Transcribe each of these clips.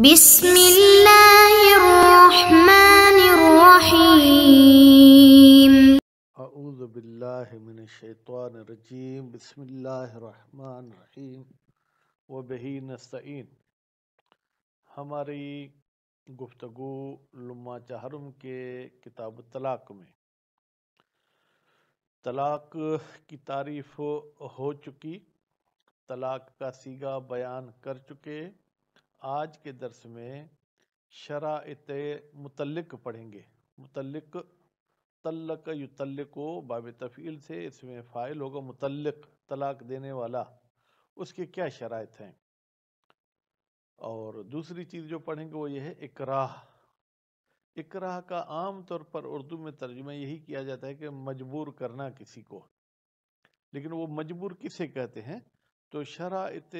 بسم الله الرحمن الرحيم أعوذ بالله من الشيطان الرجيم بسم الله الرحمन الرحيم वबही नस्तीन हमारी गुफ्तगु लुमा चहरम के किताब तलाक में तलाक की तारीफ हो चुकी तलाक का सीगा बयान कर चुके आज के दर्स में शरात मुतलक पढ़ेंगे मुतलक तल्लक युतल्लको बाब तफ़ील से इसमें फ़ाइल होगा मुतलक तलाक देने वाला उसके क्या शरात हैं और दूसरी चीज़ जो पढ़ेंगे वो ये है इकराह इकराह का आम तौर पर उर्दू में तर्जुमा यही किया जाता है कि मजबूर करना किसी को लेकिन वो मजबूर किसे कहते हैं तो शरात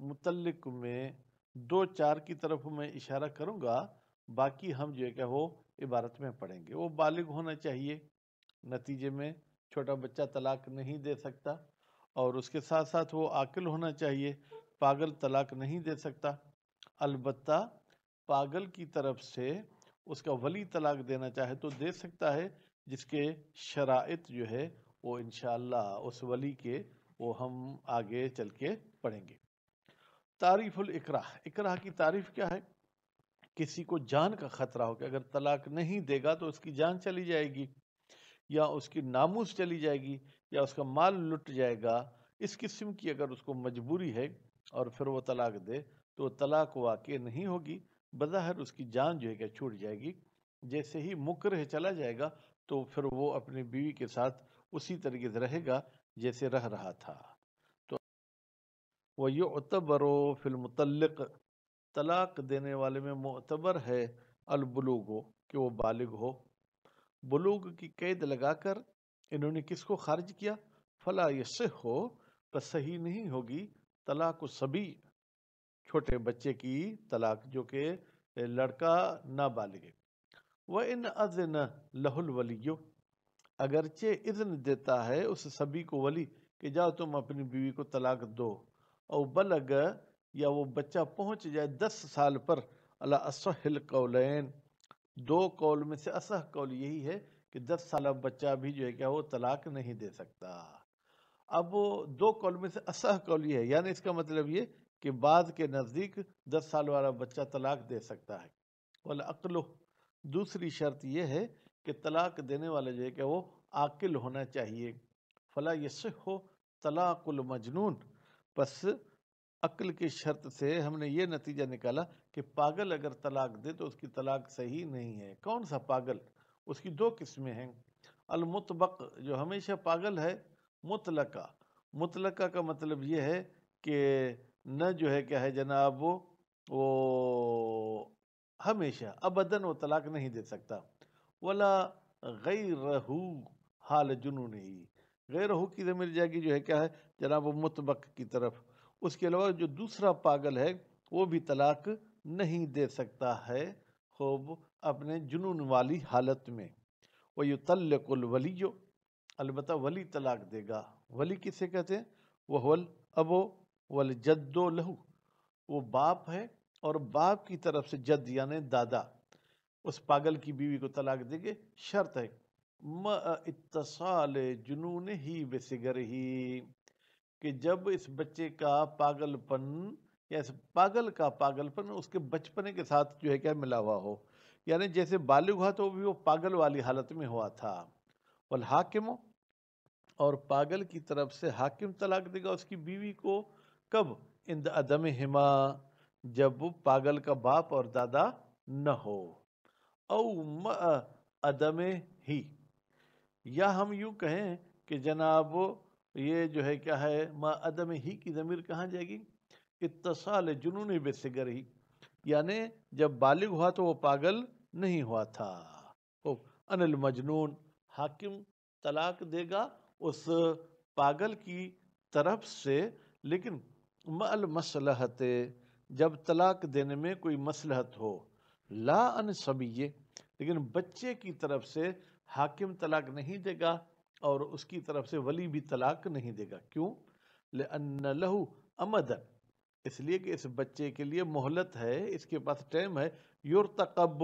मुतलक में दो चार की तरफ मैं इशारा करूँगा बाकी हम जो है वो इबारत में पढ़ेंगे वो बालिग होना चाहिए नतीजे में छोटा बच्चा तलाक नहीं दे सकता और उसके साथ साथ वो आकिल होना चाहिए पागल तलाक नहीं दे सकता अलबत् पागल की तरफ से उसका वली तलाक देना चाहे तो दे सकता है जिसके शराइत जो है वो इन उस वली के वो हम आगे चल के पढ़ेंगे तारीफुल इकरा इकरा की तारीफ क्या है किसी को जान का खतरा हो कि अगर तलाक नहीं देगा तो उसकी जान चली जाएगी या उसकी नामूस चली जाएगी या उसका माल लुट जाएगा इस किस्म की अगर उसको मजबूरी है और फिर वो तलाक दे तो तलाक वाक़ नहीं होगी बज़ाहिर उसकी जान जो है क्या छूट जाएगी जैसे ही मुकर चला जाएगा तो फिर वो अपनी बीवी के साथ उसी तरीके से रहेगा जैसे रह रहा था व युतबर फिलमतलक तलाक देने वाले में मतबर है अलबलूगो कि वो बालिग हो बलूग की कैद लगाकर इन्होंने किसको खारिज किया फला यसे हो पर तो सही नहीं होगी तलाक सभी छोटे बच्चे की तलाक जो कि लड़का ना बालिग वह इन अजन लहुल वलियो अगरचे इज़न देता है उस सभी को वली कि जाओ तुम अपनी बीवी को तलाक दो और बलग या वो बच्चा पहुंच जाए दस साल पर अला असहल कौलैन दो कौल में से असह कौल यही है कि दस साल बच्चा भी जो है क्या वो तलाक नहीं दे सकता अब वो दो कौल में से असह कौल ये है यानी इसका मतलब ये कि बाद के नज़दीक दस साल वाला बच्चा तलाक दे सकता है वाल अक्ल दूसरी शर्त यह है कि तलाक देने वाला जो है क्या वो आकिल होना चाहिए फला यश हो तलाकुल मजनून बस अक्ल की शर्त से हमने ये नतीजा निकाला कि पागल अगर तलाक दे तो उसकी तलाक सही नहीं है कौन सा पागल उसकी दो किस्में हैं अलमुतबक जो हमेशा पागल है मुतलका मुतलका का मतलब ये है कि न जो है क्या है जनाब वो वो हमेशा अबदन वो तलाक नहीं दे सकता वला गई रहू हाल जुनू नहीं गैर की ज़मीर तो जाएगी जो है क्या है जनाब मुतबक की तरफ उसके अलावा जो दूसरा पागल है वो भी तलाक नहीं दे सकता है खूब अपने जुनून वाली हालत में वह वली जो अलबत् वली तलाक देगा वली किसे कहते हैं वह वल अबो वल जद्दो लहू वो बाप है और बाप की तरफ से जद यानि दादा उस पागल की बीवी को तलाक देंगे शर्त है मतसाल जुनून ही बेसिगर ही कि जब इस बच्चे का पागलपन या इस पागल का पागलपन उसके बचपने के साथ जो है क्या मिला हुआ हो यानी जैसे बालिग हुआ तो भी वो पागल वाली हालत में हुआ था वल हाकिम और पागल की तरफ से हाकिम तलाक देगा उसकी बीवी को कब इंद अदम हिमा जब पागल का बाप और दादा न हो अदम ही या हम यूँ कहें कि जनाब ये जो है क्या है माँ अदम ही की ज़मीर कहाँ जाएगी इतसाल जुनून बेसिगर ही यानि जब बालिग हुआ तो वो पागल नहीं हुआ था ओ अनिल मजनून हाकिम तलाक देगा उस पागल की तरफ से लेकिन मल मसलहत जब तलाक देने में कोई मसलहत हो ला अन सबिये लेकिन बच्चे की तरफ से हाकिम तलाक नहीं देगा और उसकी तरफ से वली भी तलाक नहीं देगा क्यों ले अमद लहू अमदन इसलिए कि इस बच्चे के लिए मोहलत है इसके पास टाइम है योर तकब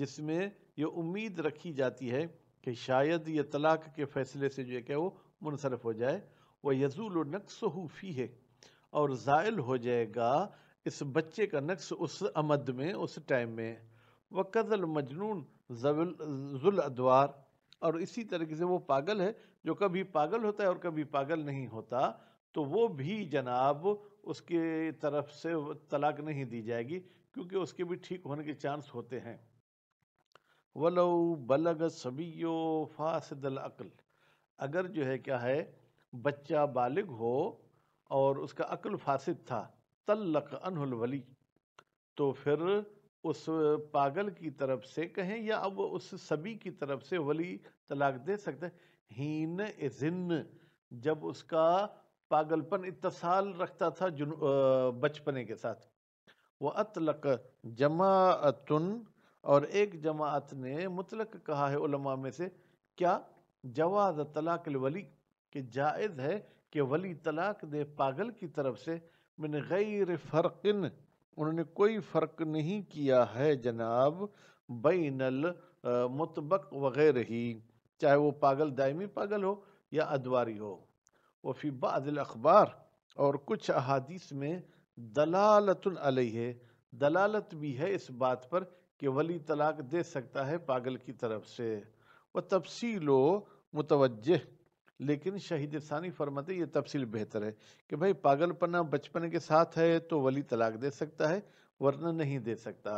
जिसमें ये उम्मीद रखी जाती है कि शायद ये तलाक के फैसले से जो है वो मुनसरफ हो जाए वह यजूल नक्स हूफ़ी है और ज़ायल हो जाएगा इस बच्चे का नक्स उस अमद में उस टाइम में वक़ल मजनून जुल अदवार और इसी तरीके से वो पागल है जो कभी पागल होता है और कभी पागल नहीं होता तो वो भी जनाब उसके तरफ से तलाक नहीं दी जाएगी क्योंकि उसके भी ठीक होने के चांस होते हैं वलो बलग सबियो फासदल अक़ल अगर जो है क्या है बच्चा बालिग हो और उसका अक्ल फासद था तल्लक अनहुल वली तो फिर उस पागल की तरफ से कहें या अब उस सभी की तरफ से वली तलाक दे सकते हैं हीन जिन जब उसका पागलपन इतसाल रखता था बचपने के साथ वह अतलक जमाअतन और एक जमात ने मुतलक कहा है उलमा में से क्या जवाज तलाक वली के जायज़ है कि वली तलाक दे पागल की तरफ से मिन गैर फ़र्किन उन्होंने कोई फ़र्क नहीं किया है जनाब बैनल मुतबक वगैरह ही चाहे वो पागल दायमी पागल हो या अदवारी हो वफ़ी बादल अखबार और कुछ अहादीस में दलालतन अलई है दलालत भी है इस बात पर कि वली तलाक दे सकता है पागल की तरफ से व तफसीलो मुतवजह लेकिन शहीद सानी फरमाते ये तफसील बेहतर है कि भाई पागलपना बचपन के साथ है तो वली तलाक दे सकता है वरना नहीं दे सकता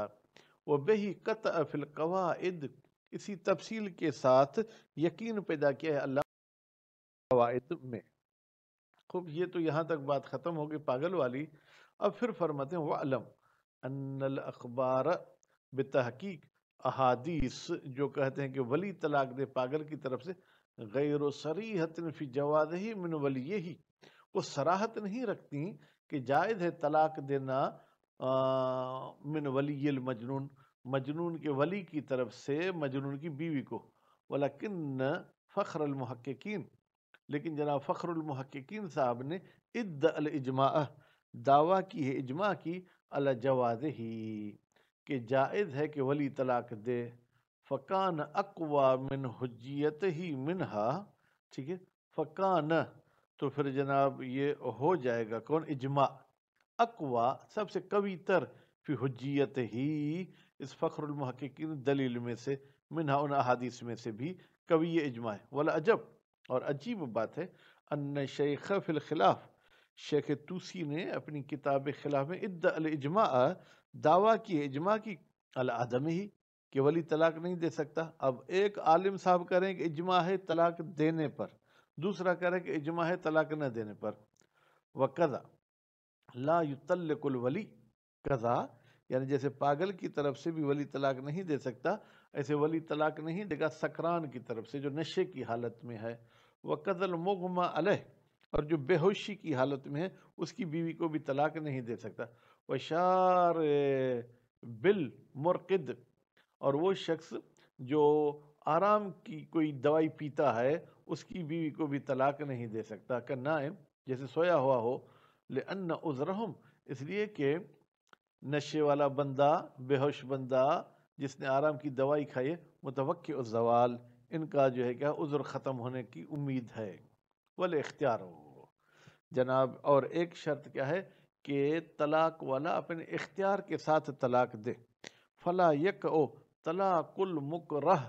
वह बेही कत अफिल कवाद इसी तफसील के साथ यकीन पैदा किया है अल्लाह कवाद में खूब ये तो यहाँ तक बात ख़त्म होगी पागल वाली अब फिर फरमाते हैं वालम अनल अखबार बतहकीक अहादीस जो कहते हैं कि वली तलाक दे पागल की तरफ से गैर सरीहतिन फ़ी जवाद ही मिन वली यही वो सराहत नहीं रखती कि जायज़ है तलाक देना आ, मिन वली मजनून मजनून के वली की तरफ से मजनून की बीवी को वलाकिन फ़ख्रमहकिन लेकिन जनाब फ़ख्रमहकिन साहब ने इद्द अलजमा दावा की है इजमा की अला जवाद ही कि जायज़ है कि वली तलाक दे फ़कान अकवा मिन हजियत ही मिनहा ठीक है फ़कान तो फिर जनाब ये हो जाएगा कौन इजमा अकवा सबसे कवितर फिर हजियत ही इस फ़ख्रमहकिन दलील में से मिनहा उन अहादीस में से भी कवी इजमा है वाला अजब और अजीब बात है अन शेख फिलखिलाफ़ शेख तूसी ने अपनी किताब खिलाफ में इजमा दावा की इजमा की अल आदम ही कि वली तलाक नहीं दे सकता अब एक आलिम साहब कह रहे हैं कि इजमा है तलाक देने पर दूसरा कह रहे हैं कि इजमा है तलाक न देने पर व कदा ला युतलकुल वली कज़ा यानी जैसे पागल की तरफ से भी वली तलाक नहीं दे सकता ऐसे वली तलाक नहीं देगा सकरान की तरफ से जो नशे की हालत में है व कदल मुगमा अलह और जो बेहोशी की हालत में है उसकी बीवी को भी तलाक नहीं दे सकता व शार बिल मुरकद और वो शख्स जो आराम की कोई दवाई पीता है उसकी बीवी को भी तलाक नहीं दे सकता करना जैसे सोया हुआ हो ले उज उजरहम इसलिए कि नशे वाला बंदा बेहोश बंदा जिसने आराम की दवाई खाई है मुतवक़ उजवाल इनका जो है क्या उज़र ख़त्म होने की उम्मीद है वाले इख्तियार हो जनाब और एक शर्त क्या है कि तलाक वाला अपने इख्तियार के साथ तलाक दे फला यक ओ तलाकुल मुकरह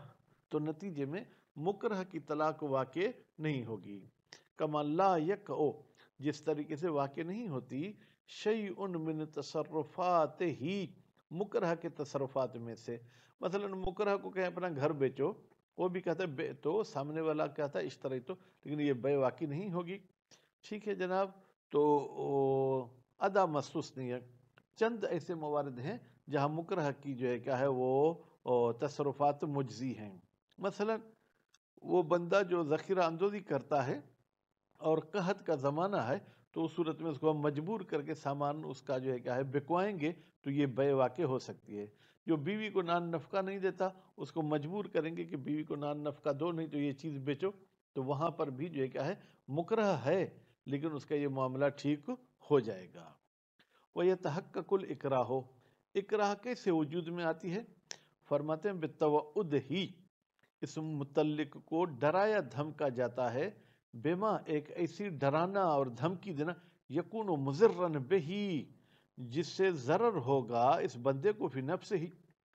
तो नतीजे में मुकरह की तलाक वाक़ नहीं होगी कमल्ला यक ओ जिस तरीके से वाक़ नहीं होती शई उन मिन तसरफात ही मुकरह के तसरफात में से मसलन मुकरह को कहें अपना घर बेचो वो भी कहता है बे तो सामने वाला कहता है इस तरह तो लेकिन ये बे वाकई नहीं होगी ठीक है जनाब तो अदा महसूस नहीं है चंद ऐसे मवारद हैं जहाँ मुकरह की जो है क्या है वो और तसरुफात मुजजी हैं मसला वो बंदा जो ज़ख़ीरा अंदोज़ी करता है और कहत का ज़माना है तो उस सूरत में उसको हम मजबूर करके सामान उसका जो है क्या है बिकवाएंगे तो ये बे वाक़ हो सकती है जो बीवी को नान नफका नहीं देता उसको मजबूर करेंगे कि बीवी को नान नफका दो नहीं तो ये चीज़ बेचो तो वहाँ पर भी जो है क्या है मुकर है लेकिन उसका ये मामला ठीक हो जाएगा वह यह कुल इकरा हो इकरा कैसे वजूद में आती है फरमाते हैं ही इस मुतलक को डराया धमका जाता है बेमा एक ऐसी डराना और धमकी देना यकून मुजर्रन बेही जिससे ज़रर होगा इस बंदे को फिर नफ से ही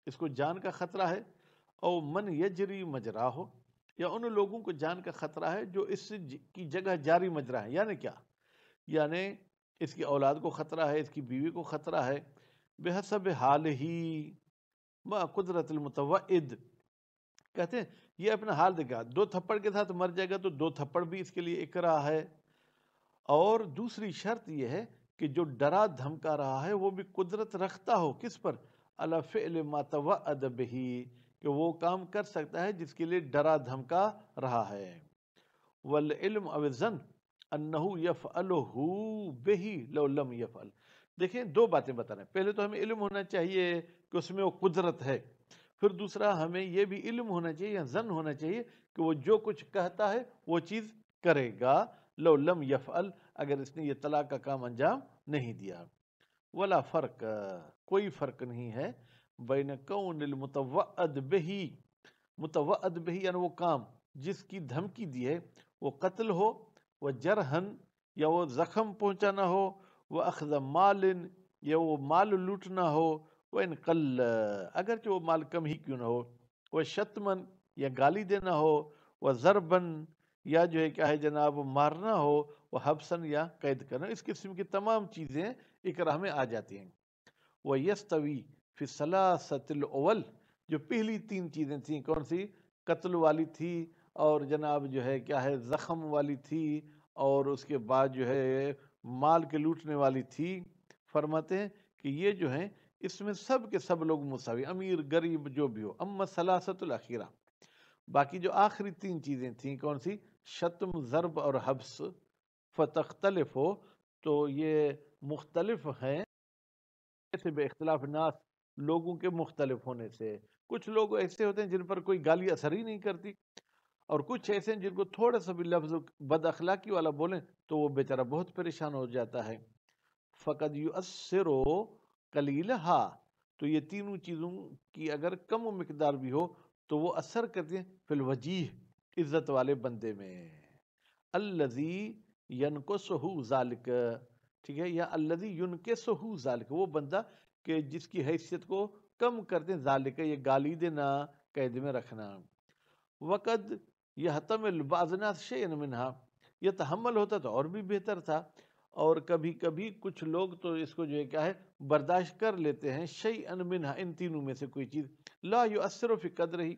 इसको जान का ख़तरा है और मन यजरी मजरा हो या उन लोगों को जान का ख़तरा है जो इस की जगह जारी मजरा है यानी क्या यानी इसकी औलाद को ख़तरा है इसकी बीवी को ख़तरा है बेहसब हाल ही व मुतवद कहते हैं ये अपना हाल देखा दो थप्पड़ के साथ मर जाएगा तो दो थप्पड़ भी इसके लिए एक रहा है और दूसरी शर्त यह है कि जो डरा धमका रहा है वो भी कुदरत रखता हो किस पर मातव अदब ही कि वो काम कर सकता है जिसके लिए डरा धमका रहा है वल इल्म अवज़न अन्नहू यफ़ अलहू बेही लम यफ़ल देखें दो बातें बता रहे हैं पहले तो हमें इल्म होना चाहिए कि उसमें वो कुदरत है फिर दूसरा हमें यह भी इल्म होना चाहिए या जन होना चाहिए कि वो जो कुछ कहता है वो चीज़ करेगा लो लम यफ़ल अगर इसने ये तलाक का काम अंजाम नहीं दिया वाला फ़र्क कोई फ़र्क नहीं है बैन कौन मतवद बही मतवद बही यानी वो काम जिसकी धमकी दी है वो कत्ल हो वह जरहन या वो ज़ख़म पहुँचाना हो वह अखज़ मालिन या वो माल लूटना हो वन कल अगर जो माल कम ही क्यों ना हो वह शतमन या गाली देना हो वह ज़रबन या जो है क्या है जनाब मारना हो वह हबसन या कैद करना इस किस्म की तमाम चीज़ें इकरा में आ जाती हैं वह यस्तवी फिसला सतल अवल जो पहली तीन चीज़ें थी कौन सी कत्ल वाली थी और जनाब जो है क्या है ज़ख़म वाली थी और उसके बाद जो है माल के लूटने वाली थी फरमाते हैं कि ये जो हैं इसमें सब के सब लोग मुसावी अमीर गरीब जो भी हो अम्म सलासतुल अखीरा बाकी जो आखिरी तीन चीज़ें थी कौन सी शतम ज़रब और हब्स फ़तख्तलफ हो तो ये मुख्तलफ हैं से बेख्तलाफ नास लोगों के मुख्तलफ होने से कुछ लोग ऐसे होते हैं जिन पर कोई गाली असर ही नहीं करती और कुछ ऐसे हैं जिनको थोड़ा सा भी लफ्ज़ बद अखलाकी वाला बोलें तो वो बेचारा बहुत परेशान हो जाता है फ़कत युसरो कलील हा तो ये तीनों चीज़ों की अगर कम मकदार भी हो तो वो असर करती हैं फिल वजीह इज़्ज़त वाले बंदे में अल्लजी यनको को सहू जालिक ठीक है या अल्लजी यन के सहू जालिक वो बंदा के जिसकी हैसियत को कम करते दें जालिक ये गाली देना कैद में रखना वक़द यह तमिल बाजना शे मिनहा यह तहमल होता तो और भी बेहतर था और कभी कभी कुछ लोग तो इसको जो है क्या है बर्दाश्त कर लेते हैं शई अनबिन इन तीनों में से कोई चीज़ ला यो असर फ़ि ही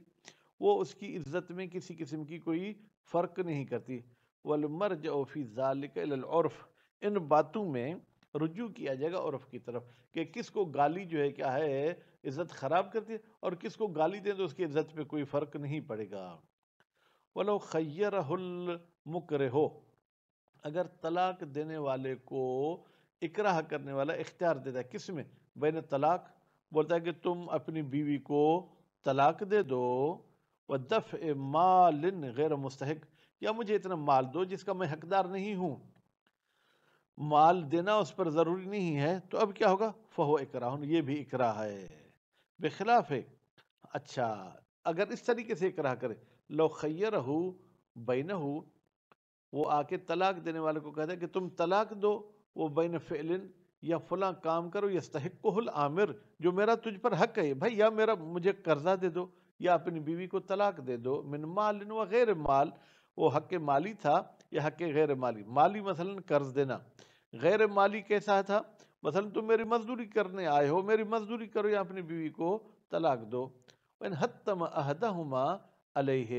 वो उसकी इज्जत में किसी किस्म की कोई फ़र्क नहीं करती वलमर जफ़ी जालफ इन बातों में रुजू किया जाएगा औरफ की तरफ कि किसको गाली जो है क्या है इज़्ज़त ख़राब करती है और किसको गाली दें तो उसकी इज़्ज़त पे कोई फ़र्क नहीं पड़ेगा वलो खैर मुकर हो अगर तलाक देने वाले को इकराह करने वाला इख्तियार देता है किस में बैन तलाक बोलता है कि तुम अपनी बीवी को तलाक दे दो व दफ़ माल गैर मुस्तक या मुझे इतना माल दो जिसका मैं हकदार नहीं हूँ माल देना उस पर ज़रूरी नहीं है तो अब क्या होगा फ़हो इकराह ये भी इकरा है बेखिलाफ है अच्छा अगर इस तरीके से इकरा करे लो खैर हो बैन हो वो आके तलाक देने वाले को कहता है कि तुम तलाक दो वो बैन फ़ैलिन या फला काम करो यस्तहकुल आमिर जो मेरा तुझ पर हक है भाई या मेरा मुझे कर्जा दे दो या अपनी बीवी को तलाक दे दो मिन माल व गैर माल वो हक माली था या हक गैर माली माली मसलन कर्ज देना गैर माली कैसा था मसलन तुम मेरी मजदूरी करने आए हो मेरी मजदूरी करो या अपनी बीवी को तलाक दो वन हतम अहदा अलह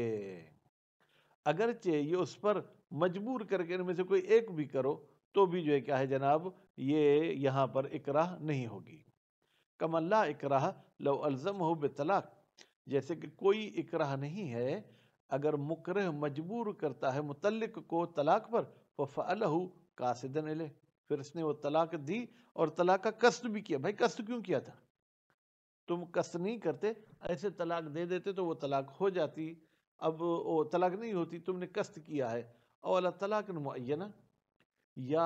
अगरचे ये उस पर मजबूर करके इनमें से कोई एक भी करो तो भी जो है क्या है जनाब ये यहाँ पर इकराह नहीं होगी कमल्ला इकराह लो अल्ज़म हो बेतलाक जैसे कि कोई इकराह नहीं है अगर मुकर मजबूर करता है मुतलक को तलाक पर फ़लहू कासिदन ले फिर उसने वो तलाक दी और तलाक का कष्ट भी किया भाई कष्ट क्यों किया था तुम कष्ट नहीं करते ऐसे तलाक दे देते तो वो तलाक हो जाती अब वो तलाक नहीं होती तुमने कष्ट किया है और तलाक नुमैन या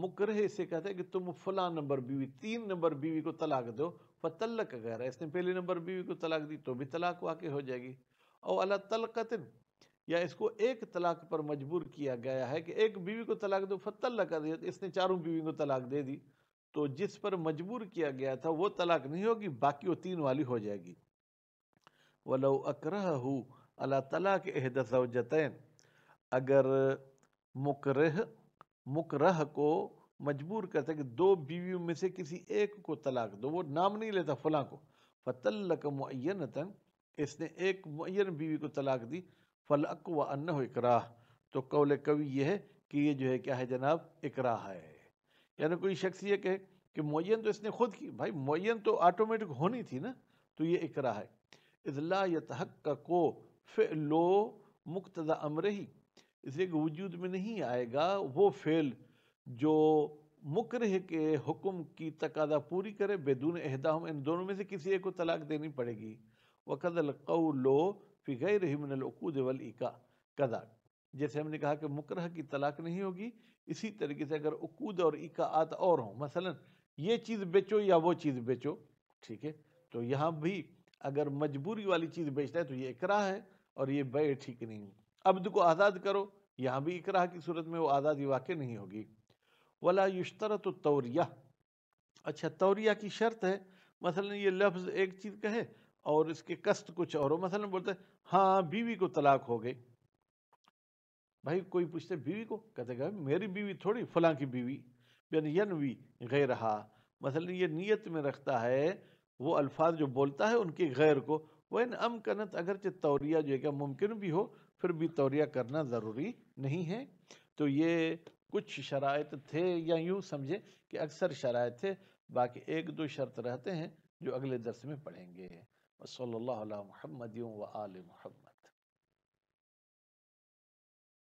मुकर से कहते हैं कि तुम फला नंबर बीवी तीन नंबर बीवी को तलाक दो फतलक अगर इसने पहले नंबर बीवी को तलाक दी तो भी तलाक वाक़ हो जाएगी और अला तलकतिन या इसको एक तलाक पर मजबूर किया गया है कि एक बीवी को तलाक दो फतलक इसने चारों बीवी को तलाक दे दी तो जिस पर मजबूर किया गया था वो तलाक नहीं होगी बाकी वो तीन वाली हो जाएगी वलो अक्रह अला तलाक एहद जतैन अगर मुकरह मुकरह को मजबूर करता है कि दो बीवियों में से किसी एक को तलाक दो वो नाम नहीं लेता फलां को फतल्लक मुन इसने एक मुन बीवी को तलाक दी फलक व अन्न इकराह तो कौल कवि यह है कि ये जो है क्या है जनाब इकराह है यानी कोई शख्स ये कहे कि मुन तो इसने खुद की भाई मुन तो ऑटोमेटिक होनी थी ना तो ये इकराह है इजला यतहक को लो मुक्तदा अमर ही इसलिए कि वजूद में नहीं आएगा वो फेल जो मुकर के हुक्म की तकादा पूरी करे बेदून अहदाम इन दोनों में से किसी एक को तलाक देनी पड़ेगी वक़दल कौलो फ़िगैर हिमिनलकूद वल इका कदा जैसे हमने कहा कि मुकर की तलाक नहीं होगी इसी तरीके से अगर उकूद और इकात और हों मसलन ये चीज़ बेचो या वो चीज़ बेचो ठीक है तो यहाँ भी अगर मजबूरी वाली चीज़ बेचता है तो ये इकरा है और ये बे ठीक नहीं है अब्द को आज़ाद करो यहाँ भी इकरा की सूरत में वो आज़ादी वाक़ नहीं होगी वला युशतर तो तौरिया अच्छा तौरिया की शर्त है मसलन ये लफ्ज़ एक चीज़ कहे और इसके कष्ट कुछ और हो मसलन बोलते हैं हाँ बीवी को तलाक हो गई भाई कोई पूछते बीवी को कहते कह मेरी बीवी थोड़ी फलां की बीवी यन वी गैर रहा मसलन ये नीयत में रखता है वो अल्फाज जो बोलता है उनके गैर को वह कनत अगरचे तौरिया जो है क्या मुमकिन भी हो फिर भी तौरिया करना ज़रूरी नहीं है तो ये कुछ शरात थे या यूँ समझे कि अक्सर शरात थे बाकी एक दो शर्त रहते हैं जो अगले दरस में पढ़ेंगे वसल महमदियों व आल महमद